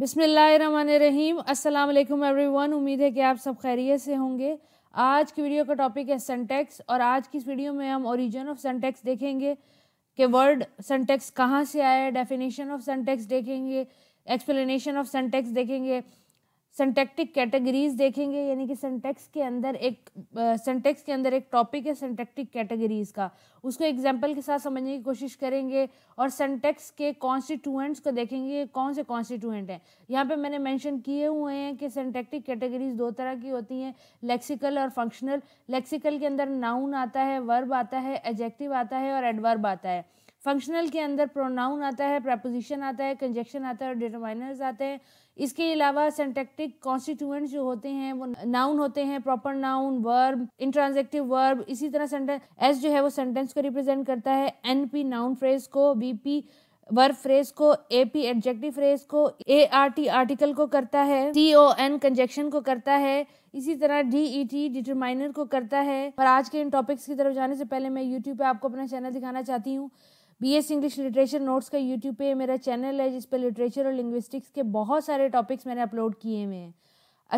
बिसमीम every one उम्मीद है कि आप सब खैरियत से होंगे आज की वीडियो का टॉपिक है सेंटेक्स और आज की इस वीडियो में हम ओरिजिन ऑफ सेंटेक्स देखेंगे कि वर्ड सेंटेक्स कहाँ से आया डेफिनेशन ऑफ सेंटेक्स देखेंगे एक्सप्लेनेशन ऑफ सेंटेक्स देखेंगे सेंटेक्टिक कैटेगरीज देखेंगे यानी कि सेंटेक्स के अंदर एक सेंटेक्स के अंदर एक टॉपिक है सेंटेक्टिक कैटेगरीज का उसको एग्जाम्पल के साथ समझने की कोशिश करेंगे और सेंटेक्स के कॉन्स्टिट्यूएंट्स को देखेंगे कौन से कॉन्स्टिट्यूएंट हैं यहाँ पे मैंने मेंशन किए हुए हैं कि सेंटेक्टिक कैटेगरीज दो तरह की होती हैं लेक्सिकल और फंक्शनल लेक्सिकल के अंदर नाउन आता है वर्ब आता है एजेक्टिव आता है और एडवर्ब आता है फंक्शनल के अंदर प्रोनाउन आता है प्रपोजिशन आता है कंजेक्शन आता है और डिटरमाइनर्स आते हैं इसके अलावा सेंटेक्टिक कॉन्स्टिट्यूएंट्स जो होते हैं वो नाउन होते हैं proper noun verb intransitive verb इसी तरह सेंटेंस एस जो है वो सेंटेंस को रिप्रेजेंट करता है एन पी नाउन फ्रेज को बी पी वर्ब फ्रेज को ए पी एडजेक्टिव फ्रेज को ए आर टी आर्टिकल को करता है टी ओ एन कंजेक्शन को करता है इसी तरह डी ई टी डिटरमाइनर को करता है पर आज के इन टॉपिक्स की तरफ जाने से पहले मैं यूट्यूब पे आपको अपना चैनल दिखाना चाहती हूँ B S English literature notes का यूट्यूब पे मेरा चैनल है जिस पर लिटरेचर और लिंग्विस्टिक्स के बहुत सारे टॉपिक्स मैंने अपलोड किए हुए हैं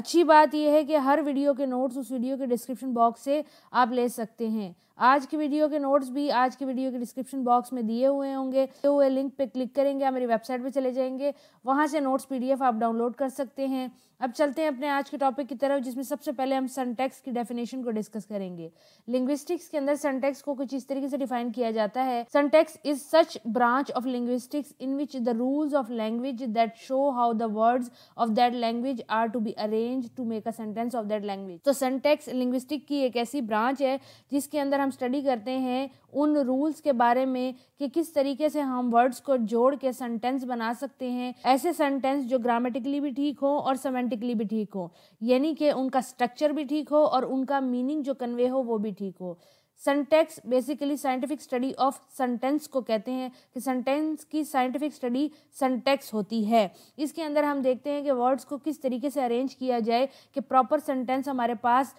अच्छी बात यह है कि हर वीडियो के नोट्स उस वीडियो के डिस्क्रिप्शन बॉक्स से आप ले सकते हैं आज की वीडियो के नोट्स भी आज की वीडियो के डिस्क्रिप्शन बॉक्स में दिए हुए होंगे दिए हुए लिंक पे क्लिक करेंगे या मेरी वेबसाइट पे चले जाएंगे वहाँ से नोट्स पीडीएफ आप डाउनलोड कर सकते हैं अब चलते हैं अपने आज के टॉपिक की तरफ जिसमें सबसे पहले हम सनटेक्स की डेफिनेशन को डिस्कस करेंगे लिंग्विस्टिक्स के अंदर सनटेक्स को कुछ इस तरीके से डिफाइन किया जाता है syntax is such branch of linguistics in which the rules of language that show how the words of that language are to be arrange to make a sentence of that language तो syntax linguistic की एक ऐसी branch है जिसके अंदर हम हम study करते हैं उन रूल्स के बारे में कि किस तरीके से हम वर्ड्स को जोड़ के सेंटेंस बना सकते हैं ऐसे सेंटेंस जो ग्रामेटिकली भी ठीक हो और सेमेंटिकली भी ठीक हो यानी कि उनका स्ट्रक्चर भी ठीक हो और उनका मीनिंग जो कन्वे हो वो भी ठीक हो syntax basically scientific study of sentence को कहते हैं कि सेंटेंस की साइंटिफिक स्टडी सेंटेक्स होती है इसके अंदर हम देखते हैं कि वर्ड्स को किस तरीके से अरेंज किया जाए कि प्रॉपर सेंटेंस हमारे पास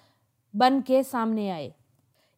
बन के सामने आए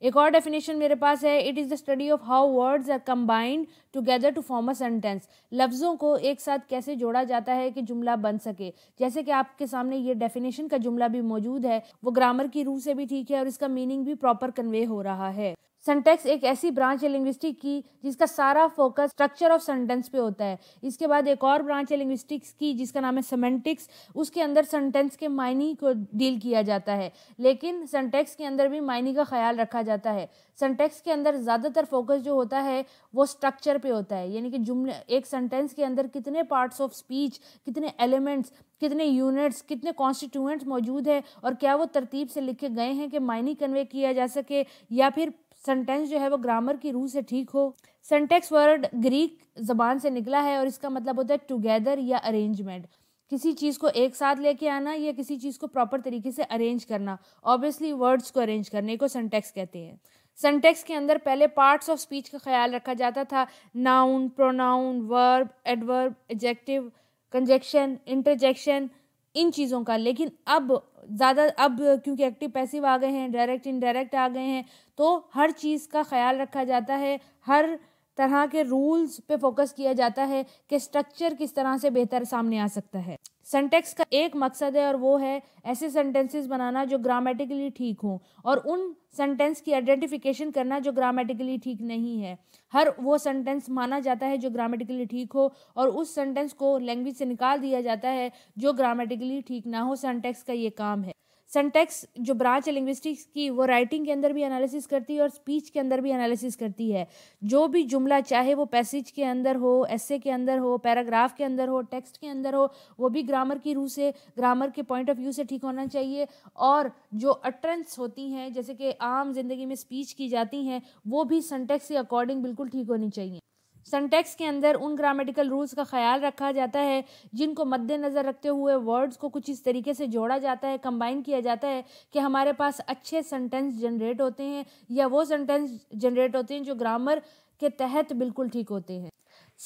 एक और डेफिनेशन मेरे पास है it is the study of how words are combined together to form a sentence लफ्ज़ों को एक साथ कैसे जोड़ा जाता है कि जुमला बन सके जैसे कि आपके सामने ये डेफिनेशन का जुमला भी मौजूद है वो ग्रामर की रूह से भी ठीक है और इसका मीनिंग भी प्रॉपर कन्वे हो रहा है सेंटेक्स एक ऐसी ब्रांच है लिंग्विस्टिक की जिसका सारा फोकस स्ट्रक्चर ऑफ सेंटेंस पे होता है इसके बाद एक और ब्रांच है लिंग्विस्टिक्स की जिसका नाम है सेमेंटिक्स उसके अंदर सेंटेंस के मायने को डील किया जाता है लेकिन सेंटेक्स के अंदर भी मायने का ख्याल रखा जाता है सेंटेक्स के अंदर ज़्यादातर फोकस जो होता है वो स्ट्रक्चर पे होता है यानी कि जुमले एक सेंटेंस के अंदर कितने पार्ट्स ऑफ स्पीच कितने एलिमेंट्स कितने यूनिट्स कितने कॉन्स्टिट्यूएंट्स मौजूद है और क्या वो तरतीब से लिखे गए हैं कि मायने कन्वे किया जा सके या फिर सेंटेंस जो है वो ग्रामर की रूह से ठीक हो सेंटेक्स वर्ड ग्रीक जबान से निकला है और इसका मतलब होता है टुगेदर या अरेंजमेंट किसी चीज़ को एक साथ लेके आना या किसी चीज़ को प्रॉपर तरीके से अरेंज करना ऑब्वियसली वर्ड्स को अरेंज करने को सेंटेक्स कहते हैं सेंटेक्स के अंदर पहले पार्ट्स ऑफ स्पीच का ख्याल रखा जाता था noun pronoun verb adverb adjective conjunction interjection इन चीज़ों का लेकिन अब ज़्यादा अब क्योंकि एक्टिव पैसिव आ गए हैं डायरेक्ट इनडायरेक्ट आ गए हैं तो हर चीज़ का ख्याल रखा जाता है हर तरह के रूल्स पे फोकस किया जाता है कि स्ट्रक्चर किस तरह से बेहतर सामने आ सकता है सेंटेक्स का एक मकसद है और वो है ऐसे सेंटेंसेस बनाना जो ग्रामेटिकली ठीक हों और उन सेंटेंस की आइडेंटिफिकेशन करना जो ग्रामेटिकली ठीक नहीं है हर वो सेंटेंस माना जाता है जो ग्रामेटिकली ठीक हो और उस सेंटेंस को लैंग्वेज से निकाल दिया जाता है जो ग्रामेटिकली ठीक ना हो सेंटेक्स का ये काम है सेंटेक्स जो ब्रांच है लिंग्विस्टिक्स की वो राइटिंग के अंदर भी एनालिसिस करती है और स्पीच के अंदर भी एनालिसिस करती है जो भी जुमला चाहे वो पैसेज के अंदर हो एसे के अंदर हो पैराग्राफ के अंदर हो टेक्स्ट के अंदर हो वो भी ग्रामर की रूह से ग्रामर के पॉइंट ऑफ व्यू से ठीक होना चाहिए और जो अट्रेंस होती हैं जैसे कि आम जिंदगी में स्पीच की जाती हैं वो भी सेंटेक्स के अकॉर्डिंग बिल्कुल ठीक होनी चाहिए सेंटेक्स के अंदर उन ग्रामेटिकल रूल्स का ख्याल रखा जाता है जिनको मद्देनज़र रखते हुए वर्ड्स को कुछ इस तरीके से जोड़ा जाता है कंबाइन किया जाता है कि हमारे पास अच्छे सेंटेंस जनरेट होते हैं या वो सेंटेंस जनरेट होते हैं जो ग्रामर के तहत बिल्कुल ठीक होते हैं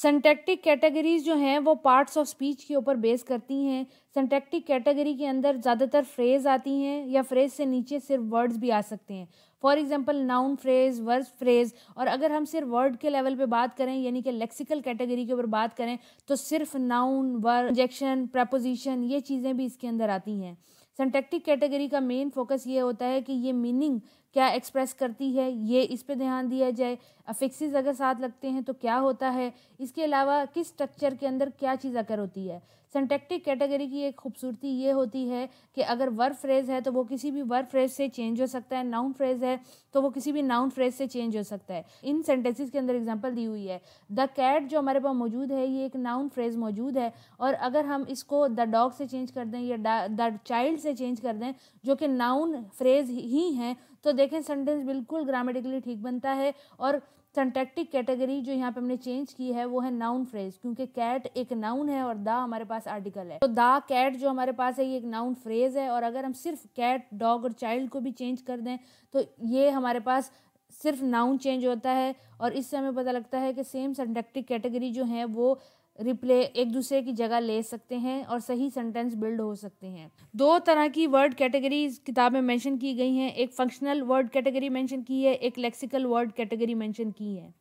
सेंटेक्टिक कैटेगरीज जो हैं वो पार्ट्स ऑफ स्पीच के ऊपर बेस करती हैं सेंटेक्टिक कैटेगरी के अंदर ज़्यादातर फ्रेज आती हैं या फ्रेज से नीचे सिर्फ वर्ड्स भी आ सकते हैं for example noun phrase word phrase और अगर हम सिर्फ वर्ड के लेवल पे बात करें यानी कि लेक्सिकल कैटेगरी के ऊपर बात करें तो सिर्फ नाउन वर्ड इंजेक्शन प्रपोजिशन ये चीज़ें भी इसके अंदर आती हैं सिंटेक्टिक कैटेगरी का मेन फोकस ये होता है कि ये मीनिंग क्या एक्सप्रेस करती है ये इस पे ध्यान दिया जाए अफिक्सिस अगर साथ लगते हैं तो क्या होता है इसके अलावा किस स्ट्रक्चर के अंदर क्या चीज़ अगर होती है सेंटेक्टिक कैटेगरी की एक खूबसूरती ये होती है कि अगर वर्ब फ्रेज़ है तो वो किसी भी वर्ब फ्रेज़ से चेंज हो सकता है नाउन फ्रेज़ है तो वो किसी भी नाउन फ्रेज़ से चेंज हो सकता है इन सेंटेंसेस के अंदर एग्जांपल दी हुई है द कैट जो हमारे पास मौजूद है ये एक नाउन फ्रेज़ मौजूद है और अगर हम इसको द डॉग से चेंज कर दें या द चाइल्ड से चेंज कर दें जो कि नाउन फ्रेज़ ही हैं तो देखें सेंटेंस बिल्कुल ग्रामेटिकली ठीक बनता है और सिंटैक्टिक कैटेगरी जो यहाँ पे हमने चेंज की है वो है नाउन फ्रेज क्योंकि कैट एक नाउन है और दा हमारे पास आर्टिकल है तो दा कैट जो हमारे पास है ये एक नाउन फ्रेज है और अगर हम सिर्फ कैट डॉग और चाइल्ड को भी चेंज कर दें तो ये हमारे पास सिर्फ नाउन चेंज होता है और इससे हमें पता लगता है कि सेम सिंटैक्टिक कैटेगरी जो है वो रिप्ले एक दूसरे की जगह ले सकते हैं और सही सेंटेंस बिल्ड हो सकते हैं दो तरह की वर्ड कैटेगरी किताब में मेंशन की गई हैं एक फंक्शनल वर्ड कैटेगरी मेंशन की है एक लेक्सिकल वर्ड कैटेगरी मेंशन की है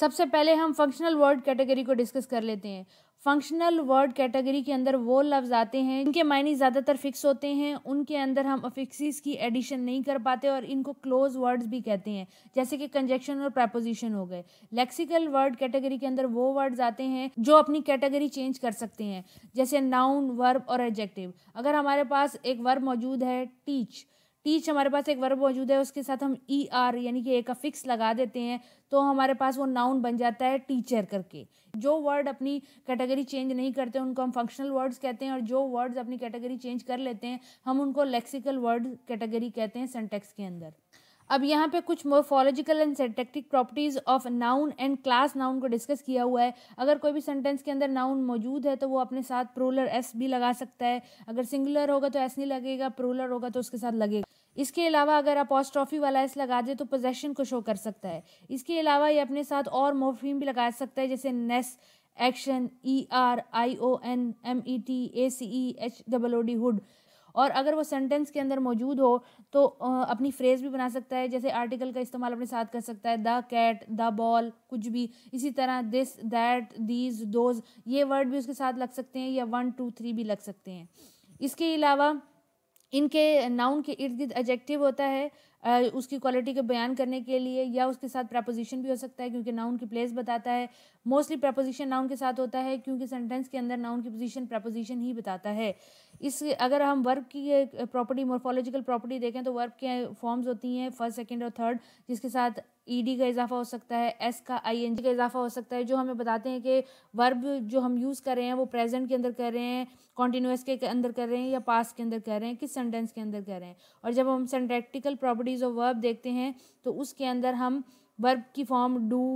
सबसे पहले हम फंक्शनल वर्ड कैटेगरी को डिस्कस कर लेते हैं फंक्शनल वर्ड कैटेगरी के अंदर वो लफ्ज़ आते हैं इनके मायने ज़्यादातर फिक्स होते हैं उनके अंदर हम अफिक्सिस की एडिशन नहीं कर पाते और इनको क्लोज वर्ड्स भी कहते हैं जैसे कि कंजेक्शन और प्रपोजिशन हो गए लेक्सिकल वर्ड कैटेगरी के अंदर वो वर्ड्स आते हैं जो अपनी कैटेगरी चेंज कर सकते हैं जैसे नाउन वर्ब और एडजेक्टिव अगर हमारे पास एक वर्ब मौजूद है टीच टीच हमारे पास एक वर्ब मौजूद है उसके साथ हम ई er आर यानी कि एक फिक्स लगा देते हैं तो हमारे पास वो नाउन बन जाता है टीचर करके जो वर्ड अपनी कैटेगरी चेंज नहीं करते उनको हम फंक्शनल वर्ड्स कहते हैं और जो वर्ड्स अपनी कैटेगरी चेंज कर लेते हैं हम उनको लेक्सिकल वर्ड कैटेगरी कहते हैं सेंटेक्स के अंदर अब यहाँ पे कुछ morphological and syntactic properties of noun and class noun को डिस्कस किया हुआ है अगर कोई भी सेंटेंस के अंदर नाउन मौजूद है तो वो अपने साथ प्रोलर एस भी लगा सकता है अगर सिंगुलर होगा तो एस नहीं लगेगा प्रोलर होगा तो उसके साथ लगेगा इसके अलावा अगर आप ऑस्ट्रॉफी वाला एस लगा दे तो पोजेशन को शो कर सकता है इसके अलावा ये अपने साथ और मोरफीम भी लगा सकता है जैसे ness action E R I O N M E T A C E H double O D hood और अगर वो सेंटेंस के अंदर मौजूद हो तो अपनी फ्रेज़ भी बना सकता है जैसे आर्टिकल का इस्तेमाल अपने साथ कर सकता है द कैट द बॉल कुछ भी इसी तरह दिस दैट दीज दोज ये वर्ड भी उसके साथ लग सकते हैं या वन टू थ्री भी लग सकते हैं इसके अलावा इनके नाउन के इर्द गिर्द एडजेक्टिव होता है उसकी क्वालिटी के बयान करने के लिए या उसके साथ प्रपोजिशन भी हो सकता है क्योंकि नाउन की प्लेस बताता है मोस्टली प्रपोजिशन नाउन के साथ होता है क्योंकि सेंटेंस के अंदर नाउन की पोजिशन प्रपोजिशन ही बताता है इस अगर हम वर्ब की प्रॉपर्टी मोर्फोलॉजिकल प्रॉपर्टी देखें तो वर्ब के फॉर्म्स होती हैं फर्स्ट सेकेंड और थर्ड जिसके साथ डी e का इजाफा हो सकता है एस का जी का इजाफा हो सकता है जो हमें बताते हैं कि वर्ब जो हम यूज़ कर रहे हैं वो प्रेजेंट के अंदर कर रहे हैं कॉन्टीन्यूस के अंदर कर रहे हैं या पास के अंदर कर रहे हैं किस सेंटेंस के अंदर कर रहे हैं और जब हम सेंटेक्टिकल प्रॉपर्टीज़ ऑफ वर्ब देखते हैं तो उसके अंदर हम वर्ब की form do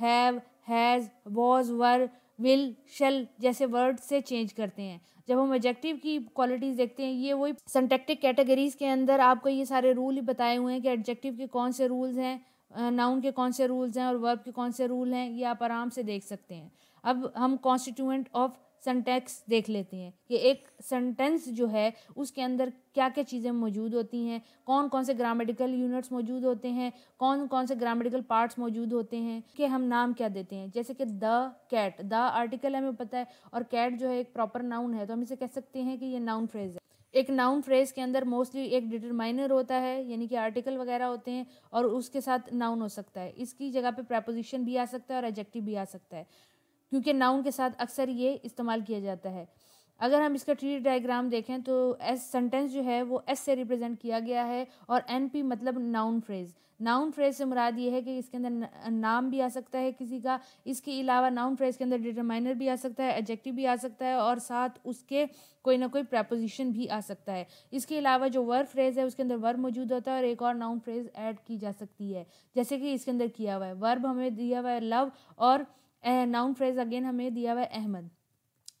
have has was were will shall जैसे वर्ड से चेंज करते हैं जब हम एडजेक्टिव की क्वालिटीज़ देखते हैं ये वही सेंटेक्टिक कैटेगरीज़ के अंदर आपको ये सारे रूल ही बताए हुए हैं कि एडजेक्टिव के कौन से रूल्स हैं नाउन के कौन से रूल्स हैं और वर्ब के कौन से रूल हैं ये आप आराम से देख सकते हैं अब हम कॉन्स्टिट्यूएंट ऑफ सेंटेक्स देख लेते हैं कि एक सेंटेंस जो है उसके अंदर क्या क्या चीज़ें मौजूद होती हैं कौन कौन से ग्रामेटिकल यूनिट्स मौजूद होते हैं कौन कौन से ग्रामेटिकल पार्ट्स मौजूद होते हैं कि हम नाम क्या देते हैं जैसे कि द कैट द आर्टिकल हमें पता है और कैट जो है एक प्रॉपर नाउन है तो हम इसे कह सकते हैं कि ये नाउन फ्रेज है एक नाउन फ्रेज के अंदर मोस्टली एक डिटरमाइनर होता है यानी कि आर्टिकल वगैरह होते हैं और उसके साथ नाउन हो सकता है इसकी जगह पे प्रपोजिशन भी आ सकता है और एडजेक्टिव भी आ सकता है क्योंकि नाउन के साथ अक्सर ये इस्तेमाल किया जाता है अगर हम इसका ट्री डायग्राम देखें तो एस सेंटेंस जो है वो एस से रिप्रेजेंट किया गया है और एन पी मतलब नाउन फ्रेज़ नाउन फ्रेज़ से मुराद ये है कि इसके अंदर नाम भी आ सकता है किसी का इसके अलावा नाउन फ्रेज़ के अंदर डिटरमाइनर भी आ सकता है एडजेक्टिव भी आ सकता है और साथ उसके कोई ना कोई प्रपोजिशन भी आ सकता है इसके अलावा जो वर्ब फ्रेज़ है उसके अंदर वर्ब मौजूद होता है और एक और नाउन फ्रेज़ ऐड की जा सकती है जैसे कि इसके अंदर किया हुआ है वर्ब हमें दिया हुआ है लव और नाउन फ्रेज़ अगेन हमें दिया हुआ है अहमद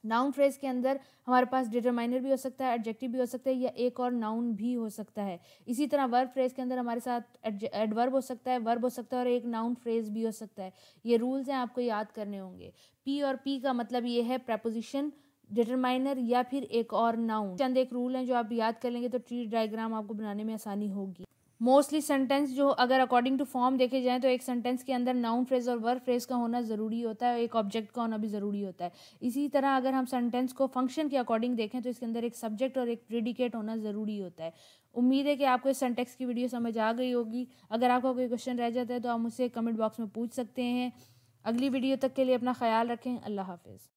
नाउन फ्रेज के अंदर हमारे पास डिटरमाइनर भी हो सकता है एडजेक्टिव भी हो सकता है या एक और नाउन भी हो सकता है इसी तरह वर्ब फ्रेज के अंदर हमारे साथ एडवर्ब हो सकता है वर्ब हो सकता है और एक नाउन फ्रेज भी हो सकता है ये रूल्स हैं आपको याद करने होंगे पी और पी का मतलब ये है प्रपोजिशन डिटरमाइनर या फिर एक और नाउन चंद एक रूल हैं जो आप याद कर लेंगे तो ट्री डायग्राम आपको बनाने में आसानी होगी मोस्टली सेंटेंस जो अगर अकॉर्डिंग टू फॉर्म देखे जाएँ तो एक सेंटेंस के अंदर नाउन फ्रेज और वर्ब फ्रेज का होना ज़रूरी होता है और एक ऑब्जेक्ट का होना भी ज़रूरी होता है इसी तरह अगर हम सेंटेंस को फंक्शन के अकॉर्डिंग देखें तो इसके अंदर एक सब्जेक्ट और एक प्रिडिकेट होना ज़रूरी होता है उम्मीद है कि आपको इस सेंटेक्स की वीडियो समझ आ गई होगी अगर आपका कोई क्वेश्चन रह जाता है तो आप मुझसे कमेंट बॉक्स में पूछ सकते हैं अगली वीडियो तक के लिए अपना ख्याल रखें अल्लाह हाफिज़